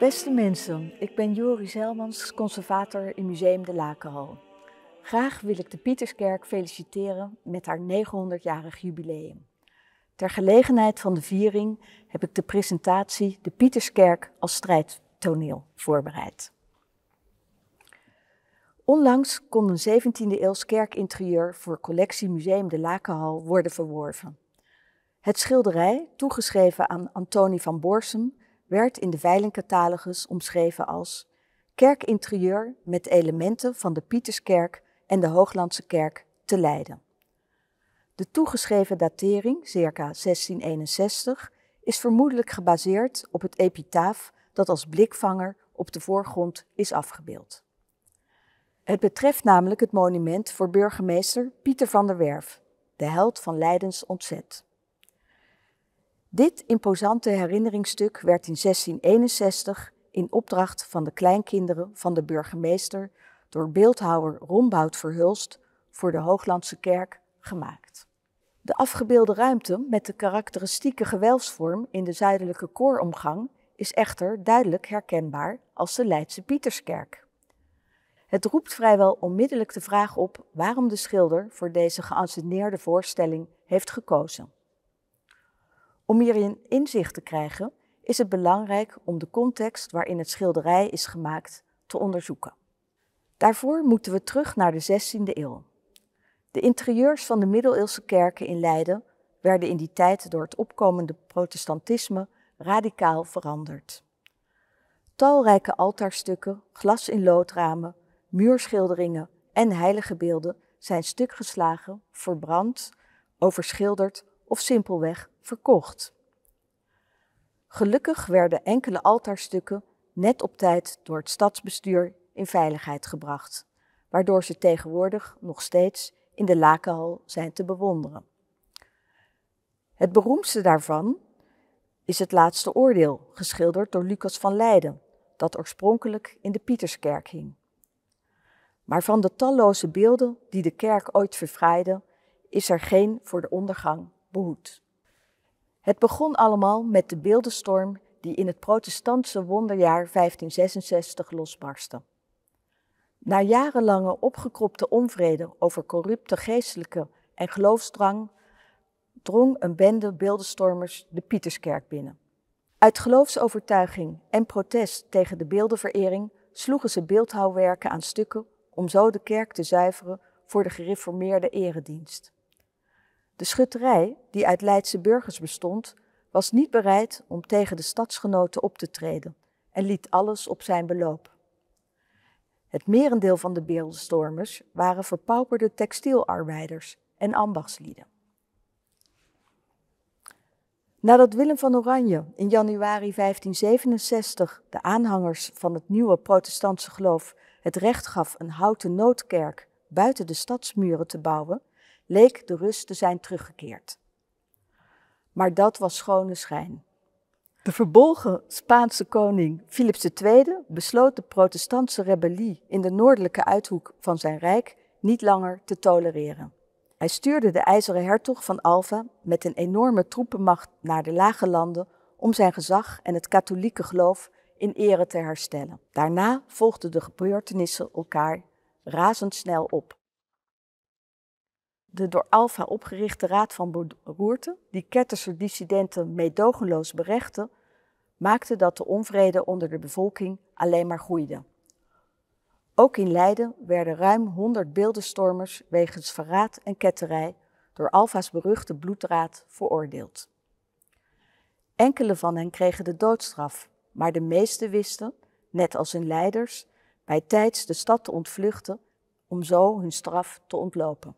Beste mensen, ik ben Joris Helmans, conservator in Museum de Lakenhal. Graag wil ik de Pieterskerk feliciteren met haar 900-jarig jubileum. Ter gelegenheid van de viering heb ik de presentatie De Pieterskerk als strijdtoneel voorbereid. Onlangs kon een 17e-eeuws kerkinterieur voor collectie Museum de Lakenhal worden verworven. Het schilderij, toegeschreven aan Antoni van Borsum, werd in de Veilingcatalogus omschreven als kerkinterieur met elementen van de Pieterskerk en de Hooglandse Kerk te Leiden. De toegeschreven datering, circa 1661, is vermoedelijk gebaseerd op het epitaaf dat als blikvanger op de voorgrond is afgebeeld. Het betreft namelijk het monument voor burgemeester Pieter van der Werf, de held van Leidens ontzet. Dit imposante herinneringsstuk werd in 1661 in opdracht van de kleinkinderen van de burgemeester door beeldhouwer Rombout Verhulst voor de Hooglandse Kerk gemaakt. De afgebeelde ruimte met de karakteristieke gewelfsvorm in de zuidelijke kooromgang is echter duidelijk herkenbaar als de Leidse Pieterskerk. Het roept vrijwel onmiddellijk de vraag op waarom de schilder voor deze geanceneerde voorstelling heeft gekozen. Om hierin inzicht te krijgen, is het belangrijk om de context waarin het schilderij is gemaakt te onderzoeken. Daarvoor moeten we terug naar de 16e eeuw. De interieurs van de middeleeuwse kerken in Leiden werden in die tijd door het opkomende protestantisme radicaal veranderd. Talrijke altaarstukken, glas in loodramen, muurschilderingen en heilige beelden zijn stukgeslagen, verbrand, overschilderd of simpelweg verkocht. Gelukkig werden enkele altaarstukken net op tijd door het stadsbestuur in veiligheid gebracht, waardoor ze tegenwoordig nog steeds in de Lakenhal zijn te bewonderen. Het beroemdste daarvan is het laatste oordeel, geschilderd door Lucas van Leiden, dat oorspronkelijk in de Pieterskerk hing. Maar van de talloze beelden die de kerk ooit verfraaide, is er geen voor de ondergang behoed. Het begon allemaal met de beeldenstorm die in het protestantse wonderjaar 1566 losbarstte. Na jarenlange opgekropte onvrede over corrupte geestelijke en geloofsdrang drong een bende beeldenstormers de Pieterskerk binnen. Uit geloofsovertuiging en protest tegen de beeldenverering sloegen ze beeldhouwwerken aan stukken om zo de kerk te zuiveren voor de gereformeerde eredienst. De schutterij, die uit Leidse burgers bestond, was niet bereid om tegen de stadsgenoten op te treden en liet alles op zijn beloop. Het merendeel van de beeldenstormers waren verpauperde textielarbeiders en ambachtslieden. Nadat Willem van Oranje in januari 1567 de aanhangers van het nieuwe protestantse geloof het recht gaf een houten noodkerk buiten de stadsmuren te bouwen, leek de rust te zijn teruggekeerd. Maar dat was schone schijn. De verbolgen Spaanse koning Philips II besloot de protestantse rebellie in de noordelijke uithoek van zijn rijk niet langer te tolereren. Hij stuurde de ijzeren hertog van Alva met een enorme troepenmacht naar de lage landen om zijn gezag en het katholieke geloof in ere te herstellen. Daarna volgden de gebeurtenissen elkaar razendsnel op de door Alfa opgerichte Raad van Beroerte, die ketterse dissidenten meedogenloos berechtte, maakte dat de onvrede onder de bevolking alleen maar groeide. Ook in Leiden werden ruim 100 beeldenstormers wegens verraad en ketterij door Alfa's beruchte bloedraad veroordeeld. Enkele van hen kregen de doodstraf, maar de meesten wisten, net als hun leiders, bij tijds de stad te ontvluchten om zo hun straf te ontlopen.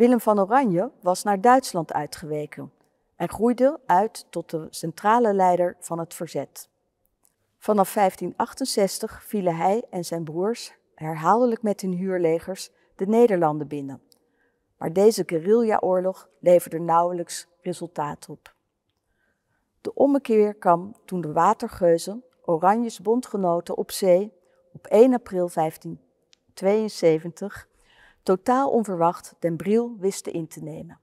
Willem van Oranje was naar Duitsland uitgeweken en groeide uit tot de centrale leider van het verzet. Vanaf 1568 vielen hij en zijn broers herhaaldelijk met hun huurlegers de Nederlanden binnen. Maar deze guerrillaoorlog leverde nauwelijks resultaat op. De ommekeer kwam toen de watergeuzen, Oranjes bondgenoten op zee, op 1 april 1572 totaal onverwacht Den Briel wisten in te nemen.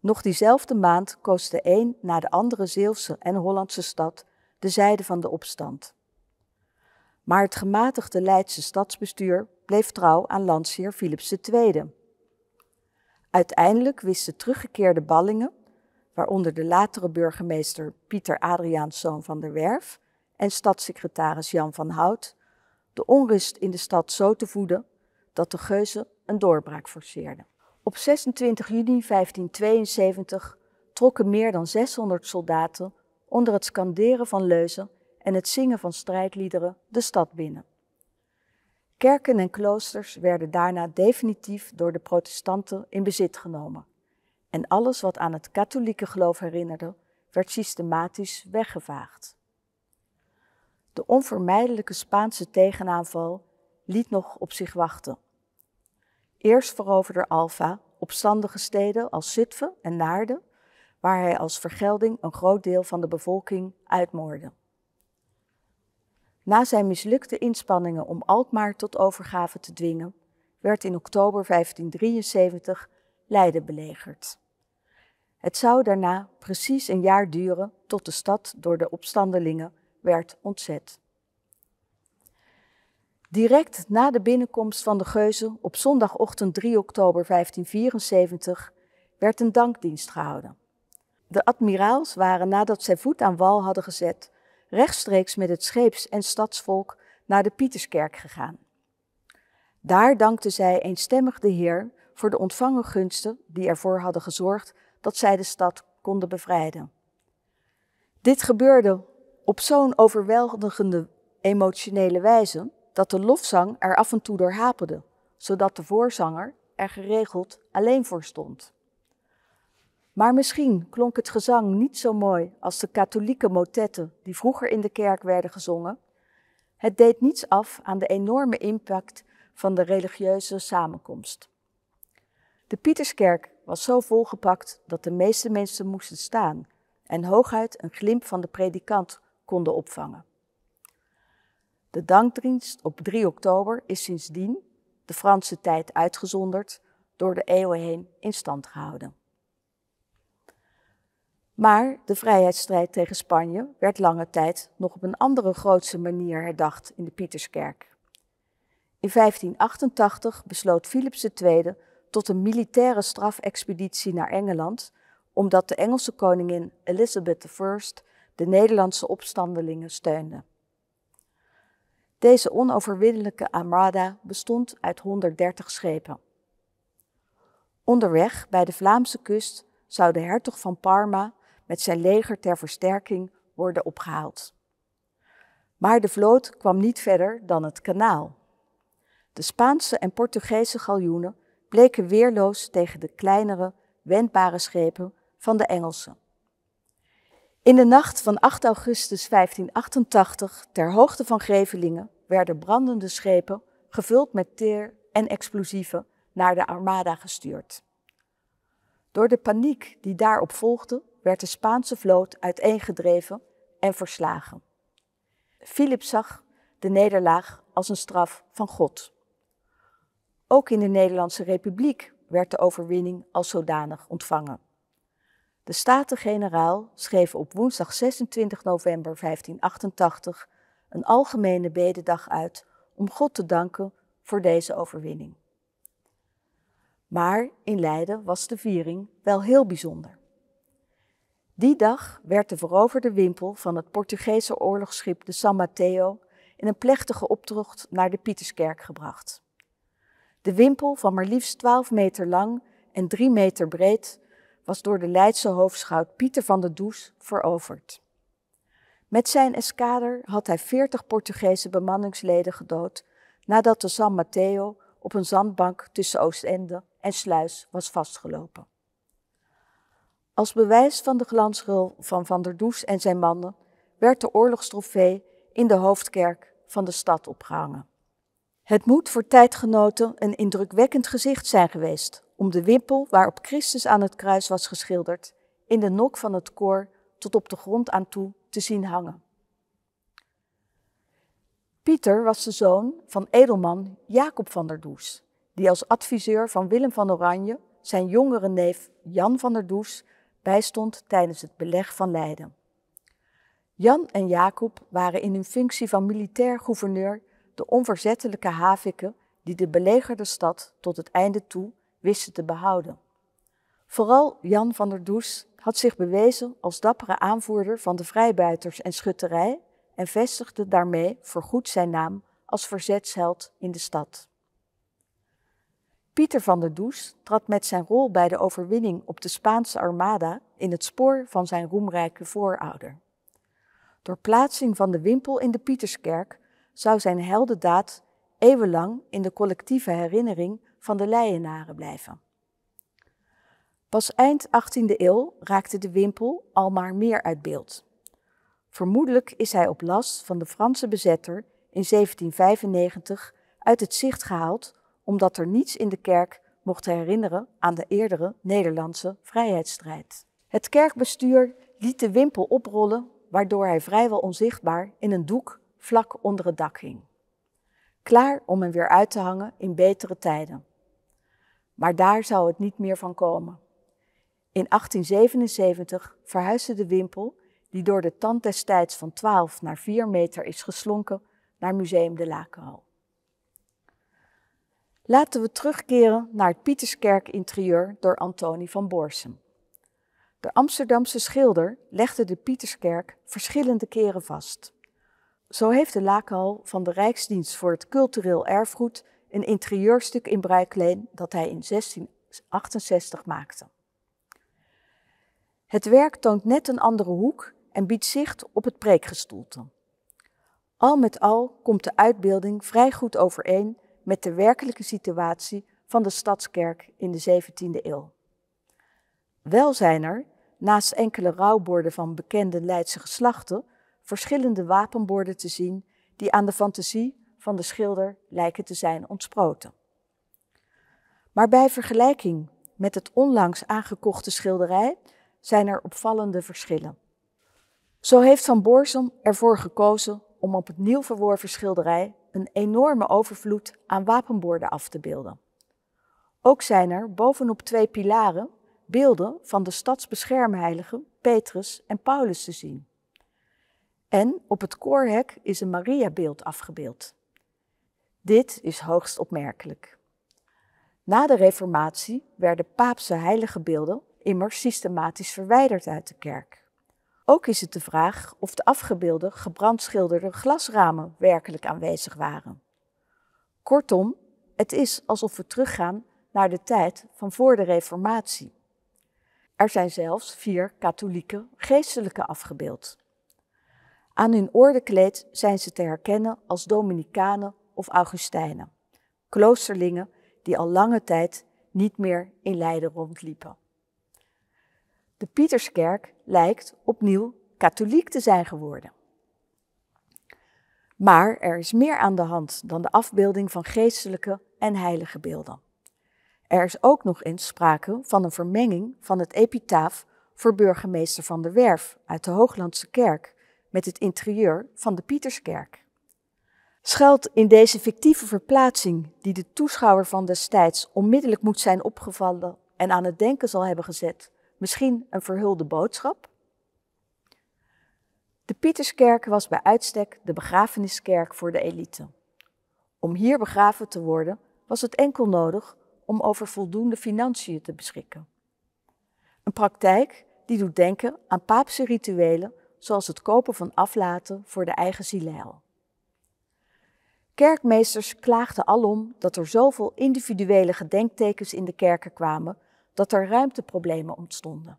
Nog diezelfde maand koos de een na de andere Zeeuwse en Hollandse stad de zijde van de opstand. Maar het gematigde Leidse stadsbestuur bleef trouw aan landsheer Philips II. Uiteindelijk wisten teruggekeerde ballingen, waaronder de latere burgemeester Pieter Adriaanszoon van der Werf en stadssecretaris Jan van Hout, de onrust in de stad zo te voeden dat de Geuzen een doorbraak forceerden. Op 26 juni 1572 trokken meer dan 600 soldaten onder het skanderen van leuzen en het zingen van strijdliederen de stad binnen. Kerken en kloosters werden daarna definitief door de protestanten in bezit genomen. En alles wat aan het katholieke geloof herinnerde, werd systematisch weggevaagd. De onvermijdelijke Spaanse tegenaanval liet nog op zich wachten. Eerst veroverde Alfa opstandige steden als Zutphen en Naarden, waar hij als vergelding een groot deel van de bevolking uitmoorde. Na zijn mislukte inspanningen om Alkmaar tot overgave te dwingen, werd in oktober 1573 Leiden belegerd. Het zou daarna precies een jaar duren tot de stad door de opstandelingen werd ontzet. Direct na de binnenkomst van de geuzen op zondagochtend 3 oktober 1574 werd een dankdienst gehouden. De admiraals waren nadat zij voet aan wal hadden gezet, rechtstreeks met het scheeps- en stadsvolk naar de Pieterskerk gegaan. Daar dankten zij eenstemmig de Heer voor de ontvangen gunsten die ervoor hadden gezorgd dat zij de stad konden bevrijden. Dit gebeurde op zo'n overweldigende emotionele wijze dat de lofzang er af en toe door haperde, zodat de voorzanger er geregeld alleen voor stond. Maar misschien klonk het gezang niet zo mooi als de katholieke motetten die vroeger in de kerk werden gezongen. Het deed niets af aan de enorme impact van de religieuze samenkomst. De Pieterskerk was zo volgepakt dat de meeste mensen moesten staan en hooguit een glimp van de predikant konden opvangen. De dankdienst op 3 oktober is sindsdien, de Franse tijd uitgezonderd, door de eeuwen heen in stand gehouden. Maar de vrijheidsstrijd tegen Spanje werd lange tijd nog op een andere grootse manier herdacht in de Pieterskerk. In 1588 besloot Philips II tot een militaire strafexpeditie naar Engeland, omdat de Engelse koningin Elizabeth I de Nederlandse opstandelingen steunde. Deze onoverwinnelijke armada bestond uit 130 schepen. Onderweg bij de Vlaamse kust zou de hertog van Parma met zijn leger ter versterking worden opgehaald. Maar de vloot kwam niet verder dan het kanaal. De Spaanse en Portugese galjoenen bleken weerloos tegen de kleinere, wendbare schepen van de Engelsen. In de nacht van 8 augustus 1588, ter hoogte van Grevelingen, werden brandende schepen, gevuld met teer en explosieven, naar de Armada gestuurd. Door de paniek die daarop volgde, werd de Spaanse vloot uiteengedreven en verslagen. Philip zag de nederlaag als een straf van God. Ook in de Nederlandse Republiek werd de overwinning als zodanig ontvangen. De Staten-Generaal schreef op woensdag 26 november 1588 een algemene bededag uit om God te danken voor deze overwinning. Maar in Leiden was de viering wel heel bijzonder. Die dag werd de veroverde wimpel van het Portugese oorlogsschip de San Mateo in een plechtige optocht naar de Pieterskerk gebracht. De wimpel van maar liefst 12 meter lang en 3 meter breed was door de Leidse hoofdschout Pieter van der Does veroverd. Met zijn eskader had hij 40 Portugese bemanningsleden gedood nadat de San Mateo op een zandbank tussen Oostende en Sluis was vastgelopen. Als bewijs van de glansrol van Van der Does en zijn mannen werd de oorlogstrofee in de hoofdkerk van de stad opgehangen. Het moet voor tijdgenoten een indrukwekkend gezicht zijn geweest om de wimpel waarop Christus aan het kruis was geschilderd, in de nok van het koor tot op de grond aan toe te zien hangen. Pieter was de zoon van edelman Jacob van der Does, die als adviseur van Willem van Oranje zijn jongere neef Jan van der Does bijstond tijdens het beleg van Leiden. Jan en Jacob waren in hun functie van militair gouverneur de onverzettelijke haviken die de belegerde stad tot het einde toe wisten te behouden. Vooral Jan van der Does had zich bewezen als dappere aanvoerder van de vrijbuiters en schutterij en vestigde daarmee voorgoed zijn naam als verzetsheld in de stad. Pieter van der Does trad met zijn rol bij de overwinning op de Spaanse Armada in het spoor van zijn roemrijke voorouder. Door plaatsing van de wimpel in de Pieterskerk zou zijn heldendaad eeuwenlang in de collectieve herinnering van de Leienaren blijven. Pas eind 18e eeuw raakte de wimpel al maar meer uit beeld. Vermoedelijk is hij op last van de Franse bezetter in 1795 uit het zicht gehaald omdat er niets in de kerk mocht herinneren aan de eerdere Nederlandse vrijheidsstrijd. Het kerkbestuur liet de wimpel oprollen, waardoor hij vrijwel onzichtbaar in een doek vlak onder het dak hing. Klaar om hem weer uit te hangen in betere tijden. Maar daar zou het niet meer van komen. In 1877 verhuisde de wimpel, die door de tand destijds van 12 naar 4 meter is geslonken, naar Museum de Lakenhal. Laten we terugkeren naar het Pieterskerk-interieur door Antoni van Borsem. De Amsterdamse schilder legde de Pieterskerk verschillende keren vast. Zo heeft de Lakenhal van de Rijksdienst voor het Cultureel Erfgoed een interieurstuk in bruikleen dat hij in 1668 maakte. Het werk toont net een andere hoek en biedt zicht op het preekgestoelte. Al met al komt de uitbeelding vrij goed overeen met de werkelijke situatie van de stadskerk in de 17e eeuw. Wel zijn er, naast enkele rouwborden van bekende Leidse geslachten, verschillende wapenborden te zien die aan de fantasie van de schilder lijken te zijn ontsproten. Maar bij vergelijking met het onlangs aangekochte schilderij zijn er opvallende verschillen. Zo heeft Van Borsum ervoor gekozen om op het nieuw verworven schilderij een enorme overvloed aan wapenborden af te beelden. Ook zijn er bovenop twee pilaren beelden van de stadsbeschermheiligen Petrus en Paulus te zien. En op het koorhek is een Mariabeeld afgebeeld. Dit is hoogst opmerkelijk. Na de Reformatie werden paapse heilige beelden immers systematisch verwijderd uit de kerk. Ook is het de vraag of de afgebeelde gebrandschilderde glasramen werkelijk aanwezig waren. Kortom, het is alsof we teruggaan naar de tijd van voor de Reformatie. Er zijn zelfs vier katholieke geestelijke afgebeeld. Aan hun ordekleed zijn ze te herkennen als Dominikanen of Augustijnen, kloosterlingen die al lange tijd niet meer in Leiden rondliepen. De Pieterskerk lijkt opnieuw katholiek te zijn geworden. Maar er is meer aan de hand dan de afbeelding van geestelijke en heilige beelden. Er is ook nog eens sprake van een vermenging van het epitaaf voor burgemeester van der Werf uit de Hooglandse Kerk met het interieur van de Pieterskerk schuilt in deze fictieve verplaatsing die de toeschouwer van destijds onmiddellijk moet zijn opgevallen en aan het denken zal hebben gezet, misschien een verhulde boodschap? De Pieterskerk was bij uitstek de begrafeniskerk voor de elite. Om hier begraven te worden was het enkel nodig om over voldoende financiën te beschikken. Een praktijk die doet denken aan paapse rituelen zoals het kopen van aflaten voor de eigen zieleil. Kerkmeesters klaagden alom dat er zoveel individuele gedenktekens in de kerken kwamen dat er ruimteproblemen ontstonden.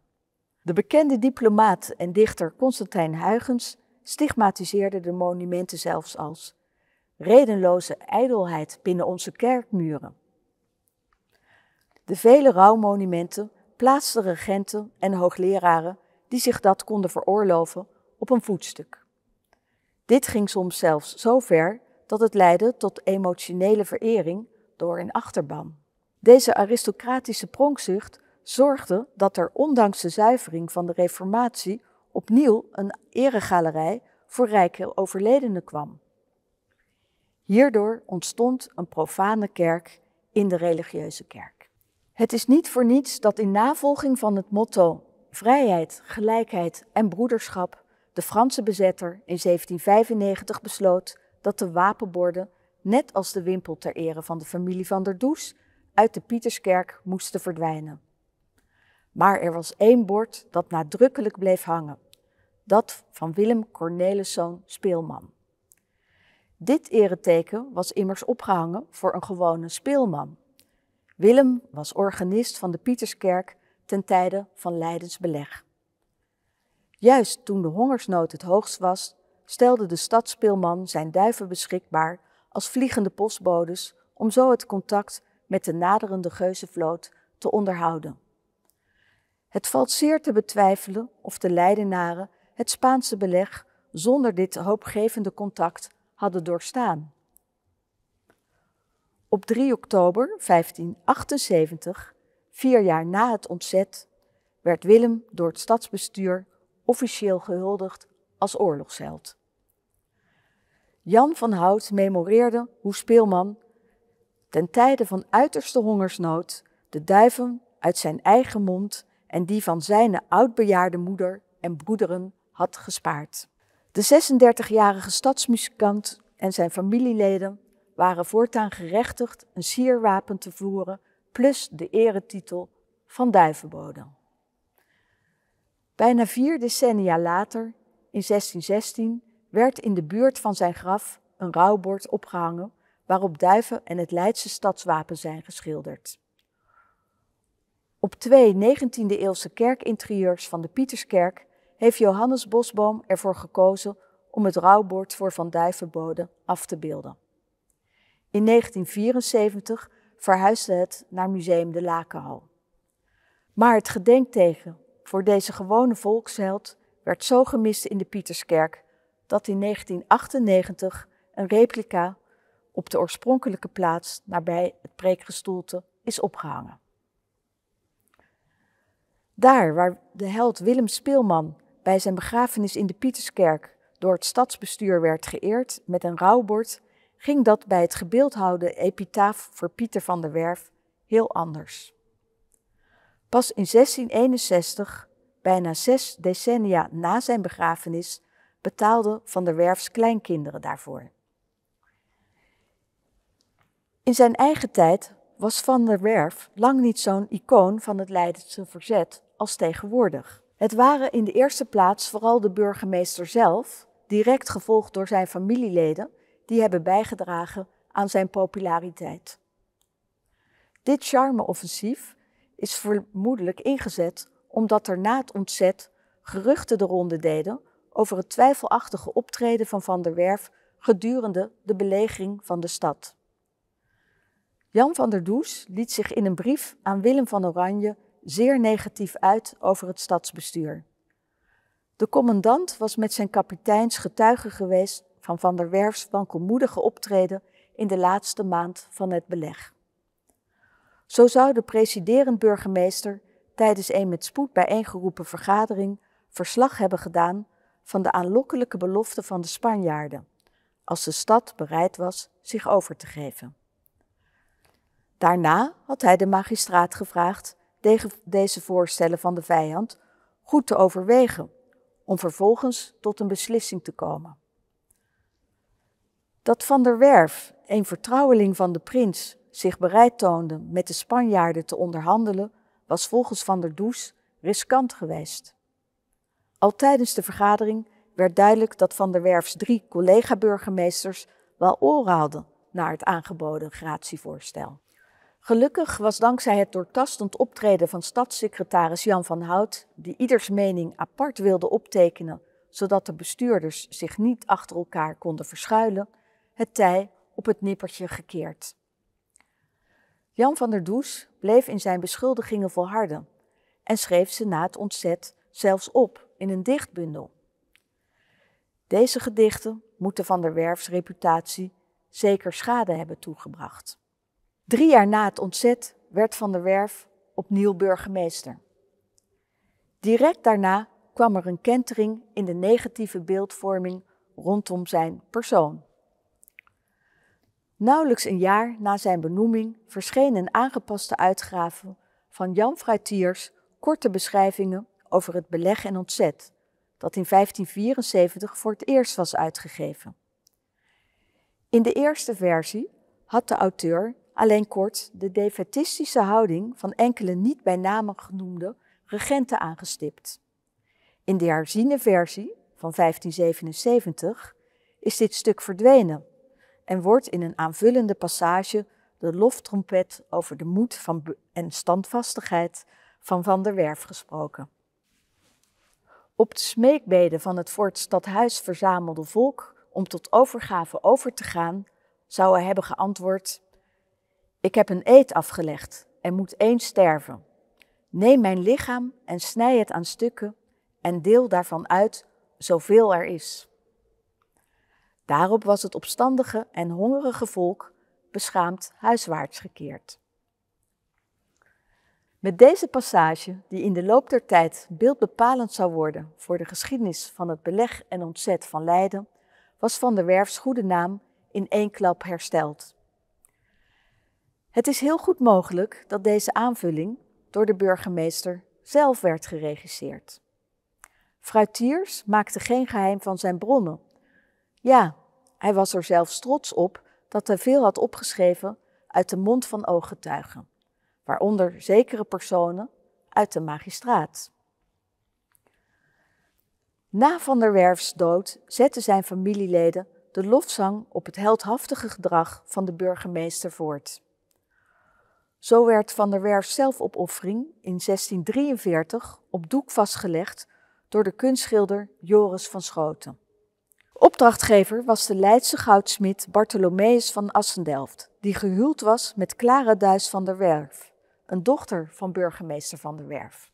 De bekende diplomaat en dichter Constantijn Huygens stigmatiseerde de monumenten zelfs als redenloze ijdelheid binnen onze kerkmuren. De vele rouwmonumenten plaatsten regenten en hoogleraren die zich dat konden veroorloven op een voetstuk. Dit ging soms zelfs zo ver dat het leidde tot emotionele verering door een achterban. Deze aristocratische pronkzucht zorgde dat er ondanks de zuivering van de Reformatie opnieuw een eregalerij voor rijke overledenen kwam. Hierdoor ontstond een profane kerk in de religieuze kerk. Het is niet voor niets dat in navolging van het motto vrijheid, gelijkheid en broederschap de Franse bezetter in 1795 besloot dat de wapenborden, net als de wimpel ter ere van de familie van der Does, uit de Pieterskerk moesten verdwijnen. Maar er was één bord dat nadrukkelijk bleef hangen. Dat van Willem Corneliszoon Speelman. Dit ereteken was immers opgehangen voor een gewone speelman. Willem was organist van de Pieterskerk ten tijde van Leidens beleg. Juist toen de hongersnood het hoogst was, stelde de stadspeelman zijn duiven beschikbaar als vliegende postbodes om zo het contact met de naderende geuzenvloot te onderhouden. Het valt zeer te betwijfelen of de Leidenaren het Spaanse beleg zonder dit hoopgevende contact hadden doorstaan. Op 3 oktober 1578, vier jaar na het ontzet, werd Willem door het stadsbestuur officieel gehuldigd als oorlogsheld. Jan van Hout memoreerde hoe Speelman ten tijde van uiterste hongersnood de duiven uit zijn eigen mond en die van zijn oudbejaarde moeder en broederen had gespaard. De 36-jarige stadsmuzikant en zijn familieleden waren voortaan gerechtigd een sierwapen te voeren, plus de eretitel van duivenbode. Bijna vier decennia later, in 1616, werd in de buurt van zijn graf een rouwbord opgehangen waarop duiven en het Leidse stadswapen zijn geschilderd. Op twee 19e-eeuwse kerkinterieurs van de Pieterskerk heeft Johannes Bosboom ervoor gekozen om het rouwbord voor Van Duivenbode af te beelden. In 1974 verhuisde het naar Museum de Lakenhal. Maar het gedenkteken voor deze gewone volksheld werd zo gemist in de Pieterskerk dat in 1998 een replica op de oorspronkelijke plaats nabij het preekgestoelte is opgehangen. Daar waar de held Willem Speelman bij zijn begrafenis in de Pieterskerk door het stadsbestuur werd geëerd met een rouwbord, ging dat bij het gebeeldhouwde epitaaf voor Pieter van der Werf heel anders. Pas in 1661, bijna zes decennia na zijn begrafenis, betaalde Van der Werf's kleinkinderen daarvoor. In zijn eigen tijd was Van der Werf lang niet zo'n icoon van het Leidense verzet als tegenwoordig. Het waren in de eerste plaats vooral de burgemeester zelf, direct gevolgd door zijn familieleden, die hebben bijgedragen aan zijn populariteit. Dit charme-offensief is vermoedelijk ingezet omdat er na het ontzet geruchten de ronde deden over het twijfelachtige optreden van Van der Werf gedurende de belegering van de stad. Jan van der Does liet zich in een brief aan Willem van Oranje zeer negatief uit over het stadsbestuur. De commandant was met zijn kapiteins getuige geweest van Van der Werfs wankelmoedige optreden in de laatste maand van het beleg. Zo zou de presiderend burgemeester tijdens een met spoed bijeengeroepen vergadering verslag hebben gedaan van de aanlokkelijke belofte van de Spanjaarden, als de stad bereid was zich over te geven. Daarna had hij de magistraat gevraagd deze voorstellen van de vijand goed te overwegen, om vervolgens tot een beslissing te komen. Dat Van der Werf, een vertrouweling van de prins, zich bereid toonde met de Spanjaarden te onderhandelen, was volgens Van der Does riskant geweest. Al tijdens de vergadering werd duidelijk dat Van der Werf's drie collega-burgemeesters wel oren hadden naar het aangeboden gratievoorstel. Gelukkig was dankzij het doortastend optreden van stadssecretaris Jan van Hout, die ieders mening apart wilde optekenen, zodat de bestuurders zich niet achter elkaar konden verschuilen, het tij op het nippertje gekeerd. Jan van der Does bleef in zijn beschuldigingen volharden en schreef ze na het ontzet zelfs op in een dichtbundel. Deze gedichten moeten Van der Werf's reputatie zeker schade hebben toegebracht. Drie jaar na het ontzet werd Van der Werf opnieuw burgemeester. Direct daarna kwam er een kentering in de negatieve beeldvorming rondom zijn persoon. Nauwelijks een jaar na zijn benoeming verscheen een aangepaste uitgave van Jan Fruitiers korte beschrijvingen over het beleg en ontzet, dat in 1574 voor het eerst was uitgegeven. In de eerste versie had de auteur alleen kort de defetistische houding van enkele niet bij naam genoemde regenten aangestipt. In de herziene versie van 1577 is dit stuk verdwenen en wordt in een aanvullende passage de loftrompet over de moed van en standvastigheid van Van der Werf gesproken op de smeekbeden van het voor het stadhuis verzamelde volk om tot overgave over te gaan, zou hij hebben geantwoord: Ik heb een eed afgelegd en moet eens sterven. Neem mijn lichaam en snij het aan stukken en deel daarvan uit zoveel er is. Daarop was het opstandige en hongerige volk beschaamd huiswaarts gekeerd. Met deze passage, die in de loop der tijd beeldbepalend zou worden voor de geschiedenis van het beleg en ontzet van Leiden, was Van der Werf's goede naam in één klap hersteld. Het is heel goed mogelijk dat deze aanvulling door de burgemeester zelf werd geregisseerd. Fruitiers maakte geen geheim van zijn bronnen. Ja, hij was er zelfs trots op dat hij veel had opgeschreven uit de mond van ooggetuigen waaronder zekere personen uit de magistraat. Na Van der Werf's dood zetten zijn familieleden de lofzang op het heldhaftige gedrag van de burgemeester voort. Zo werd Van der Werf's zelfopoffering in 1643 op doek vastgelegd door de kunstschilder Joris van Schoten. Opdrachtgever was de Leidse goudsmid Bartholomeus van Assendelft, die gehuwd was met Clara Duis van der Werf, een dochter van burgemeester van der Werf.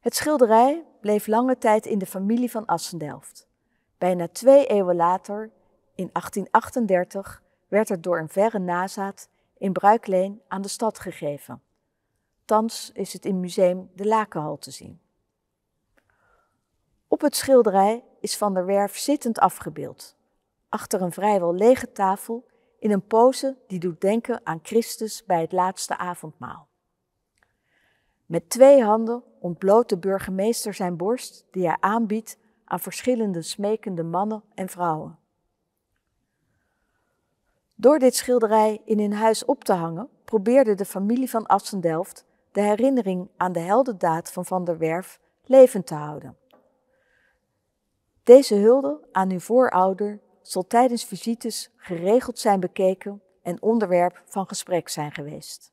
Het schilderij bleef lange tijd in de familie van Assendelft. Bijna twee eeuwen later, in 1838, werd het door een verre nazaat in bruikleen aan de stad gegeven. Thans is het in museum De Lakenhal te zien. Op het schilderij is Van der Werf zittend afgebeeld. Achter een vrijwel lege tafel in een pose die doet denken aan Christus bij het laatste avondmaal. Met twee handen ontbloot de burgemeester zijn borst, die hij aanbiedt aan verschillende smekende mannen en vrouwen. Door dit schilderij in hun huis op te hangen, probeerde de familie van Assendelft de herinnering aan de heldendaad van Van der Werf levend te houden. Deze hulde aan hun voorouder zal tijdens visites geregeld zijn bekeken en onderwerp van gesprek zijn geweest.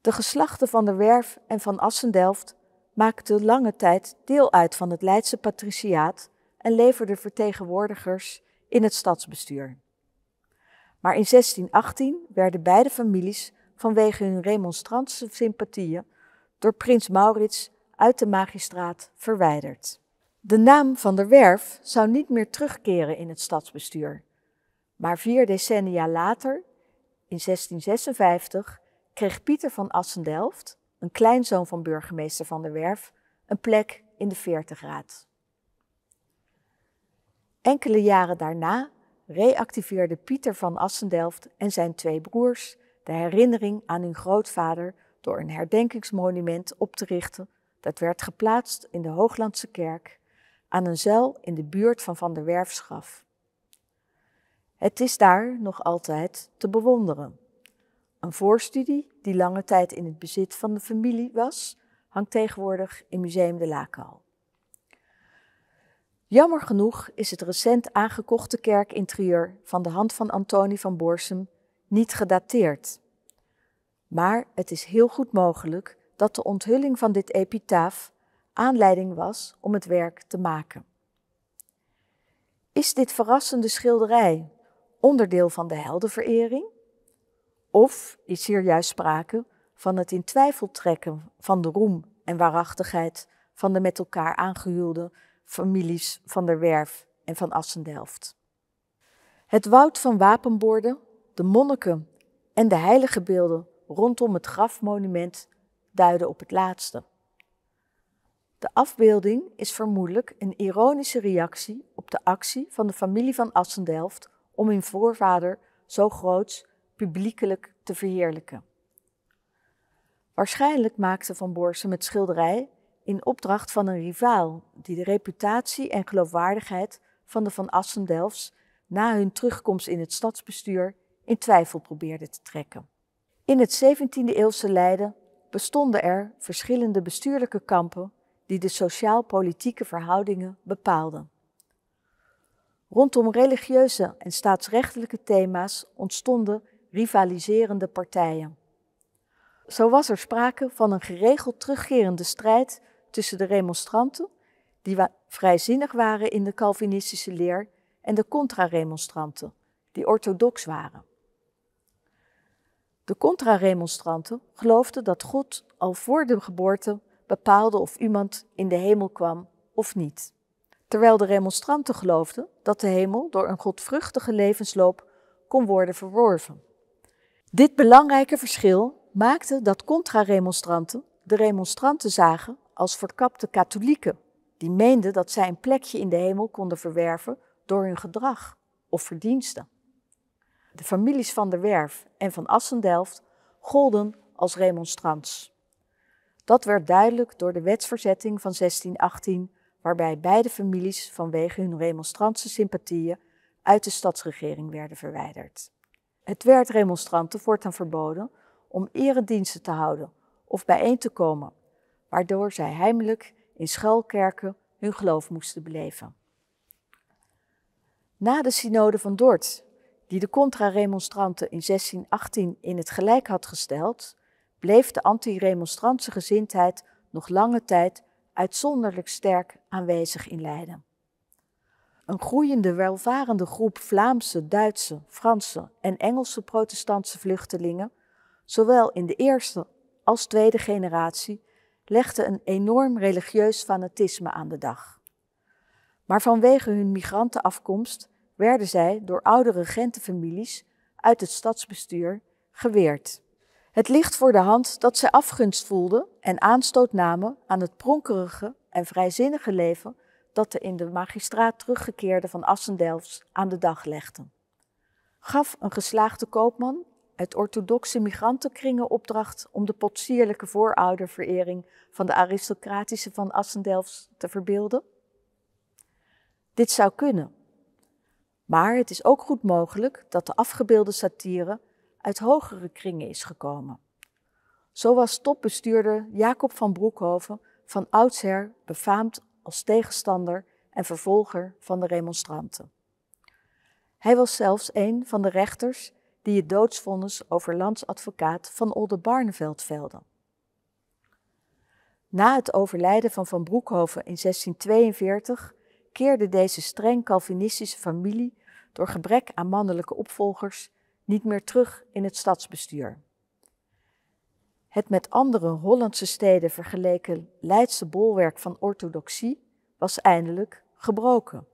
De geslachten van de Werf en van Assendelft maakten lange tijd deel uit van het Leidse patriciaat en leverden vertegenwoordigers in het stadsbestuur. Maar in 1618 werden beide families vanwege hun remonstrantse sympathieën door prins Maurits uit de magistraat verwijderd. De naam van der Werf zou niet meer terugkeren in het stadsbestuur. Maar vier decennia later, in 1656, kreeg Pieter van Assendelft, een kleinzoon van burgemeester van der Werf, een plek in de Veertigraad. Enkele jaren daarna reactiveerde Pieter van Assendelft en zijn twee broers de herinnering aan hun grootvader door een herdenkingsmonument op te richten dat werd geplaatst in de Hooglandse Kerk aan een zuil in de buurt van Van der Werfschaf. graf. Het is daar nog altijd te bewonderen. Een voorstudie die lange tijd in het bezit van de familie was, hangt tegenwoordig in Museum de Lakenhal. Jammer genoeg is het recent aangekochte kerkinterieur van de hand van Antoni van Borsum niet gedateerd. Maar het is heel goed mogelijk dat de onthulling van dit epitaaf aanleiding was om het werk te maken. Is dit verrassende schilderij onderdeel van de heldenverering? Of is hier juist sprake van het in twijfel trekken van de roem en waarachtigheid van de met elkaar aangehuwde families van der Werf en van Assendelft? Het woud van wapenborden, de monniken en de heilige beelden rondom het grafmonument duiden op het laatste. De afbeelding is vermoedelijk een ironische reactie op de actie van de familie van Assendelft om hun voorvader zo groots publiekelijk te verheerlijken. Waarschijnlijk maakte Van Borsen het schilderij in opdracht van een rivaal die de reputatie en geloofwaardigheid van de Van Assendelfs na hun terugkomst in het stadsbestuur in twijfel probeerde te trekken. In het 17e-eeuwse Leiden bestonden er verschillende bestuurlijke kampen die de sociaal-politieke verhoudingen bepaalden. Rondom religieuze en staatsrechtelijke thema's ontstonden rivaliserende partijen. Zo was er sprake van een geregeld terugkerende strijd tussen de remonstranten, die vrijzinnig waren in de Calvinistische leer, en de contra-remonstranten, die orthodox waren. De contra-remonstranten geloofden dat God al voor de geboorte bepaalde of iemand in de hemel kwam of niet. Terwijl de remonstranten geloofden dat de hemel door een godvruchtige levensloop kon worden verworven. Dit belangrijke verschil maakte dat contra-remonstranten de remonstranten zagen als verkapte katholieken, die meenden dat zij een plekje in de hemel konden verwerven door hun gedrag of verdiensten. De families van de Werf en van Assendelft golden als remonstrants. Dat werd duidelijk door de wetsverzetting van 1618, waarbij beide families vanwege hun remonstrantse sympathieën uit de stadsregering werden verwijderd. Het werd remonstranten voortaan verboden om erediensten te houden of bijeen te komen, waardoor zij heimelijk in schuilkerken hun geloof moesten beleven. Na de synode van Dort, die de contra-remonstranten in 1618 in het gelijk had gesteld, bleef de anti-remonstrantse gezindheid nog lange tijd uitzonderlijk sterk aanwezig in Leiden. Een groeiende welvarende groep Vlaamse, Duitse, Franse en Engelse protestantse vluchtelingen, zowel in de eerste als tweede generatie, legde een enorm religieus fanatisme aan de dag. Maar vanwege hun migrantenafkomst werden zij door oudere gentenfamilies uit het stadsbestuur geweerd. Het ligt voor de hand dat zij afgunst voelden en aanstoot namen aan het pronkerige en vrijzinnige leven dat de in de magistraat teruggekeerde van Assendelfs aan de dag legden. Gaf een geslaagde koopman het orthodoxe migrantenkringen opdracht om de potsierlijke voorouderverering van de aristocratische van Assendelfs te verbeelden? Dit zou kunnen. Maar het is ook goed mogelijk dat de afgebeelde satire uit hogere kringen is gekomen. Zo was topbestuurder Jacob van Broekhoven van oudsher befaamd als tegenstander en vervolger van de remonstranten. Hij was zelfs een van de rechters die het doodsvonnis over landsadvocaat van Oldenbarneveld velden. Na het overlijden van Van Broekhoven in 1642 keerde deze streng Calvinistische familie door gebrek aan mannelijke opvolgers niet meer terug in het stadsbestuur. Het met andere Hollandse steden vergeleken Leidse bolwerk van orthodoxie was eindelijk gebroken.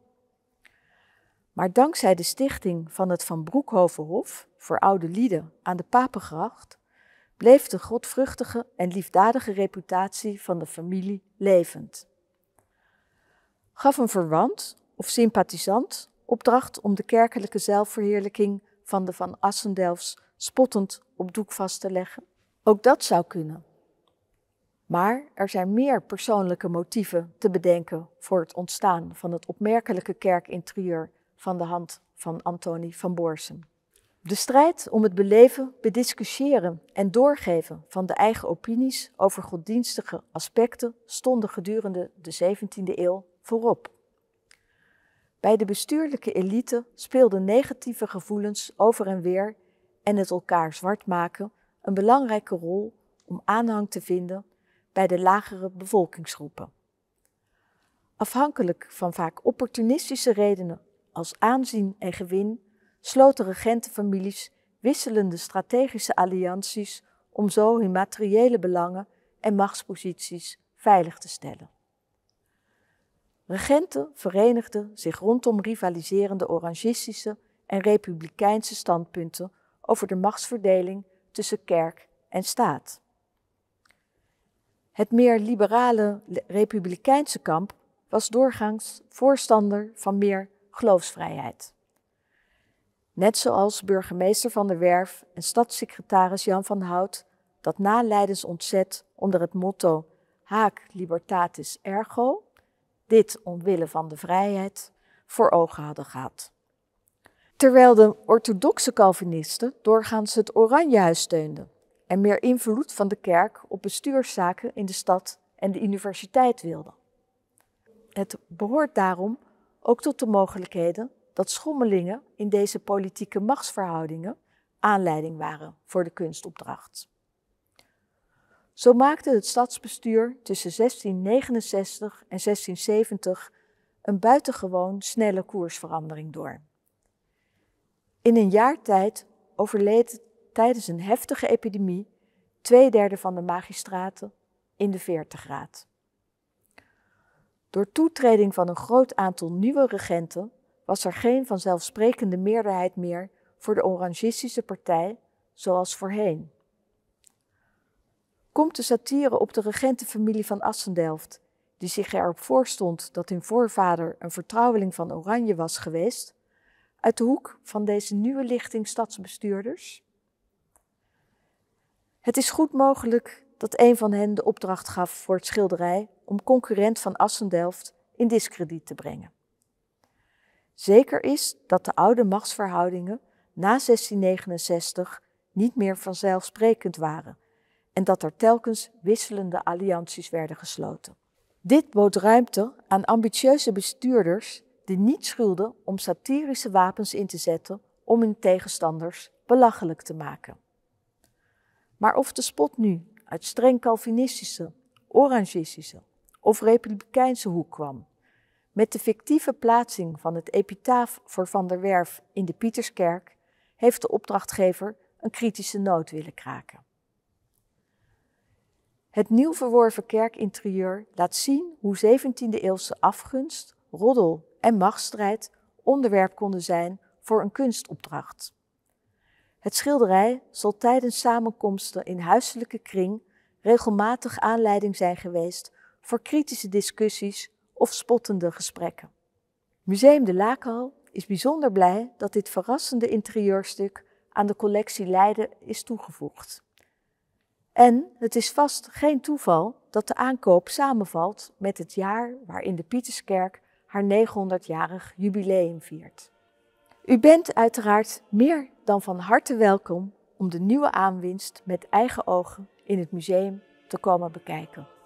Maar dankzij de stichting van het Van Broekhovenhof voor oude lieden aan de Papengracht bleef de godvruchtige en liefdadige reputatie van de familie levend. Gaf een verwant of sympathisant opdracht om de kerkelijke zelfverheerlijking van de Van Assendelfs spottend op doek vast te leggen? Ook dat zou kunnen. Maar er zijn meer persoonlijke motieven te bedenken voor het ontstaan van het opmerkelijke kerkinterieur van de hand van Antoni van Borsen. De strijd om het beleven, bediscussiëren en doorgeven van de eigen opinies over godsdienstige aspecten stonden gedurende de 17e eeuw voorop. Bij de bestuurlijke elite speelden negatieve gevoelens over en weer en het elkaar zwart maken een belangrijke rol om aanhang te vinden bij de lagere bevolkingsgroepen. Afhankelijk van vaak opportunistische redenen als aanzien en gewin, sloten regentenfamilies wisselende strategische allianties om zo hun materiële belangen en machtsposities veilig te stellen. Regenten verenigden zich rondom rivaliserende orangistische en republikeinse standpunten over de machtsverdeling tussen kerk en staat. Het meer liberale republikeinse kamp was doorgaans voorstander van meer geloofsvrijheid. Net zoals burgemeester van der Werf en stadssecretaris Jan van Hout dat na Leidens ontzet onder het motto Haak libertatis ergo dit omwille van de vrijheid voor ogen hadden gehad. Terwijl de orthodoxe Calvinisten doorgaans het Oranjehuis steunden en meer invloed van de kerk op bestuurszaken in de stad en de universiteit wilden. Het behoort daarom ook tot de mogelijkheden dat schommelingen in deze politieke machtsverhoudingen aanleiding waren voor de kunstopdracht. Zo maakte het stadsbestuur tussen 1669 en 1670 een buitengewoon snelle koersverandering door. In een jaar tijd overleed tijdens een heftige epidemie twee derde van de magistraten in de 40 graad. Door toetreding van een groot aantal nieuwe regenten was er geen vanzelfsprekende meerderheid meer voor de Orangistische partij zoals voorheen komt de satire op de regentenfamilie van Assendelft, die zich erop voorstond dat hun voorvader een vertrouweling van Oranje was geweest, uit de hoek van deze nieuwe lichting stadsbestuurders? Het is goed mogelijk dat een van hen de opdracht gaf voor het schilderij om concurrent van Assendelft in discrediet te brengen. Zeker is dat de oude machtsverhoudingen na 1669 niet meer vanzelfsprekend waren en dat er telkens wisselende allianties werden gesloten. Dit bood ruimte aan ambitieuze bestuurders die niet schulden om satirische wapens in te zetten om hun tegenstanders belachelijk te maken. Maar of de spot nu uit streng Calvinistische, Orangistische of Republikeinse hoek kwam, met de fictieve plaatsing van het epitaaf voor Van der Werf in de Pieterskerk, heeft de opdrachtgever een kritische noot willen kraken. Het nieuw verworven kerkinterieur laat zien hoe 17e-eeuwse afgunst, roddel en machtsstrijd onderwerp konden zijn voor een kunstopdracht. Het schilderij zal tijdens samenkomsten in huiselijke kring regelmatig aanleiding zijn geweest voor kritische discussies of spottende gesprekken. Museum de Laakhal is bijzonder blij dat dit verrassende interieurstuk aan de collectie Leiden is toegevoegd. En het is vast geen toeval dat de aankoop samenvalt met het jaar waarin de Pieterskerk haar 900-jarig jubileum viert. U bent uiteraard meer dan van harte welkom om de nieuwe aanwinst met eigen ogen in het museum te komen bekijken.